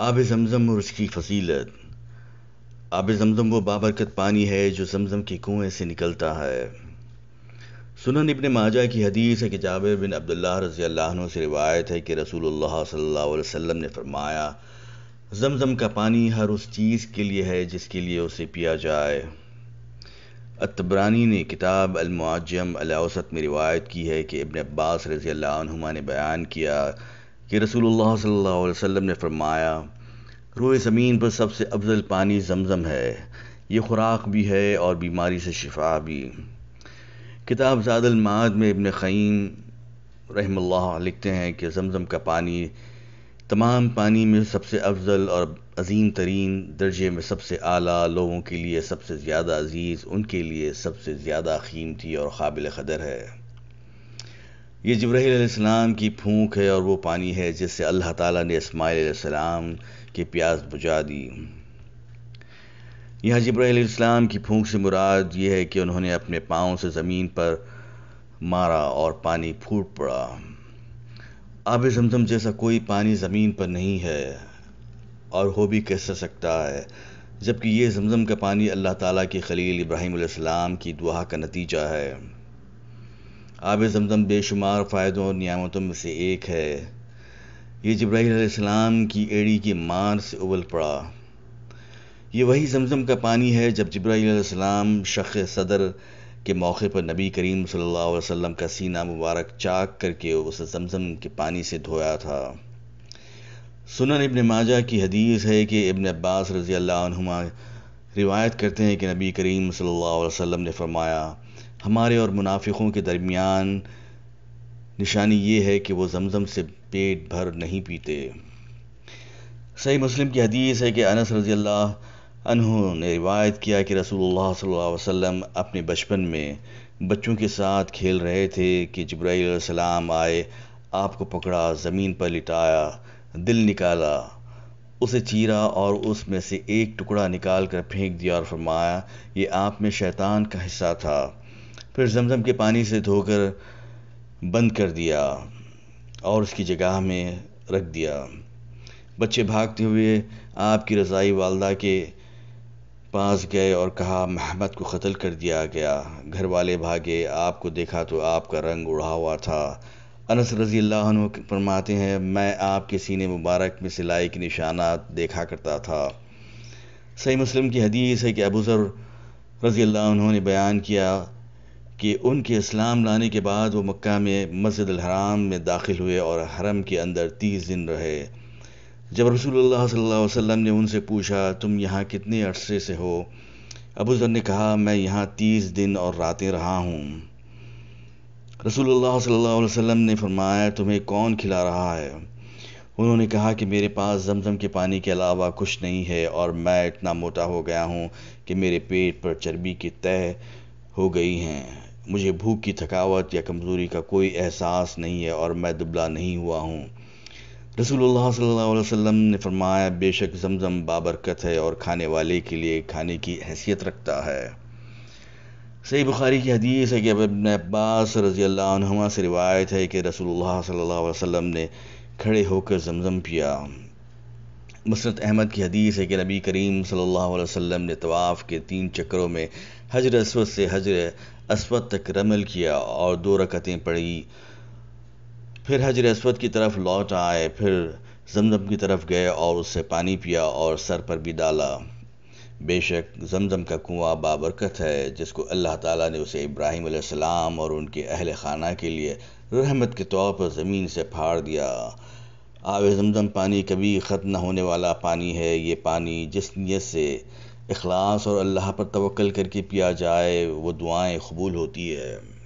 आब ज़मज़म और उसकी फजीलत आब ज़मज़म वो बाबरकत पानी है जो जमज़म के कुएं से निकलता है सुनन इबन माजा की हदीस है कि जाबिर बिन अब्दुल्ला रज़ी से रिवायत है कि रसूल सल्लल्लाहु ने फरमाया जमज़म का पानी हर उस चीज़ के लिए है जिसके लिए उसे पिया जाए अतबरानी ने किताब अलमुआजम अलाउसत में रिवायत की है कि इबन अब्बास रज़ी ने बयान किया कि रसूलुल्लाह सल्लल्लाहु अलैहि वसल्लम ने फरमाया रोए ज़मीन पर सबसे अफजल पानी जमज़म है ये खुराक भी है और बीमारी से शिफा भी किताब ज़ादलमाद में इबन ख़ीम रहमल्ला लिखते हैं कि जमज़म का पानी तमाम पानी में सबसे अफजल और अजीम तरीन दर्जे में सबसे आला लोगों के लिए सबसे ज़्यादा अजीज़ उनके लिए सबसे ज़्यादा कीमती और काबिल क़दर है ये जबराम की फूंक है और वो पानी है जिससे अल्लाह ताला ने इसमाईसम की प्यास बुझा दी यहाँ जबराम की फूंक से मुराद ये है कि उन्होंने अपने पाँव से ज़मीन पर मारा और पानी फूट पड़ा आब जमजम जैसा कोई पानी ज़मीन पर नहीं है और हो भी कैसे सकता है जबकि ये जमजम का पानी अल्लाह ताला के खलील इब्राहिम की दुआ का नतीजा है आब जमज़म बेशुमार फ़ायदों और नियामतों में से एक है ये जब्राईसम की एड़ी की मार से उबल पड़ा ये वही जमज़म का पानी है जब जब्राईसम शख सदर के मौके पर नबी करीम सल्लल्लाहु अलैहि वसल्लम का सीना मुबारक चाक करके उसे जमज़म के पानी से धोया था सुनन इबन माजा की हदीस है कि इबन अब्बास रज़ी अल्लाह रिवायत करते हैं कि नबी करीम सल्लल्लाहु अलैहि वसल्लम ने फरमाया हमारे और मुनाफिकों के दरमियान निशानी ये है कि वो जमज़म से पेट भर नहीं पीते सही मुस्लिम की हदीस है कि अनस रजी अल्लाह ने रिवायत किया कि रसूलुल्लाह सल्लल्लाहु अलैहि वसल्लम अपने बचपन में बच्चों के साथ खेल रहे थे कि जब्राईसलाम आए आपको पकड़ा ज़मीन पर लिटाया दिल निकाला उसे चीरा और उसमें से एक टुकड़ा निकाल कर फेंक दिया और फरमाया ये आप में शैतान का हिस्सा था फिर जमजम के पानी से धोकर बंद कर दिया और उसकी जगह में रख दिया बच्चे भागते हुए आपकी रज़ाई वालदा के पास गए और कहा महमद को कत्ल कर दिया गया घर वाले भागे आपको देखा तो आपका रंग उड़ा हुआ था अनस रज़ी अल्लाह फरमाते हैं मैं आपके सीने मुबारक में सिलाई के निशाना देखा करता था सही मुस्लिम की हदीस है कि अबूज़र रज़ी अल्लाह बयान किया कि उनके इस्लाम लाने के बाद वो मक्का में मस्जिद हराम में दाखिल हुए और हरम के अंदर तीस दिन रहे जब रसूलुल्लाह सल्लल्लाहु अलैहि वसल्लम ने उनसे पूछा तुम यहाँ कितने अरसे से हो अबूज़र ने कहा मैं यहाँ तीस दिन और रातें रहा हूँ रसूलुल्लाह सल्लल्लाहु अलैहि वसल्लम ने फरमाया तुम्हें कौन खिला रहा है उन्होंने कहा कि मेरे पास जमजम के पानी के अलावा कुछ नहीं है और मैं इतना मोटा हो गया हूँ कि मेरे पेट पर चर्बी की तय हो गई हैं मुझे भूख की थकावट या कमज़ोरी का कोई एहसास नहीं है और मैं दुबला नहीं हुआ हूँ रसूलुल्लाह सल्लल्लाहु अलैहि वसल्लम ने फरमाया बेशक जमजम बाबरकत है और खाने वाले के लिए खाने की हैसियत रखता है सही बुखारी की हदीस है कि अबन अब्बास रज़ी अल्लाह से रिवायत है कि रसूलुल्लाह सल्लल्लाहु अलैहि वसल्लम ने खड़े होकर जमज़म पिया मसरत अहमद की हदीस है कि नबी करीम सल्लल्लाहु अलैहि वसल्लम ने तवाफ़ के तीन चक्करों में हजर अस्वद से हजर असवद तक रमल किया और दो रकतें पड़ी फिर हजर अस्वद की तरफ लौट आए फिर जमजम की तरफ गए और उससे पानी पिया और सर पर भी डाला बेशक जमजम का कुआं बाबरकत है जिसको अल्लाह ताला ने उसे इब्राहिम सलाम और उनके अहल खाना के लिए रहमत के तौर पर ज़मीन से फाड़ दिया आब जमजम पानी कभी ख़त्म न होने वाला पानी है ये पानी जिस नीयत से अखलास और अल्लाह पर तवक्ल करके पिया जाए वो दुआएं कबूल होती है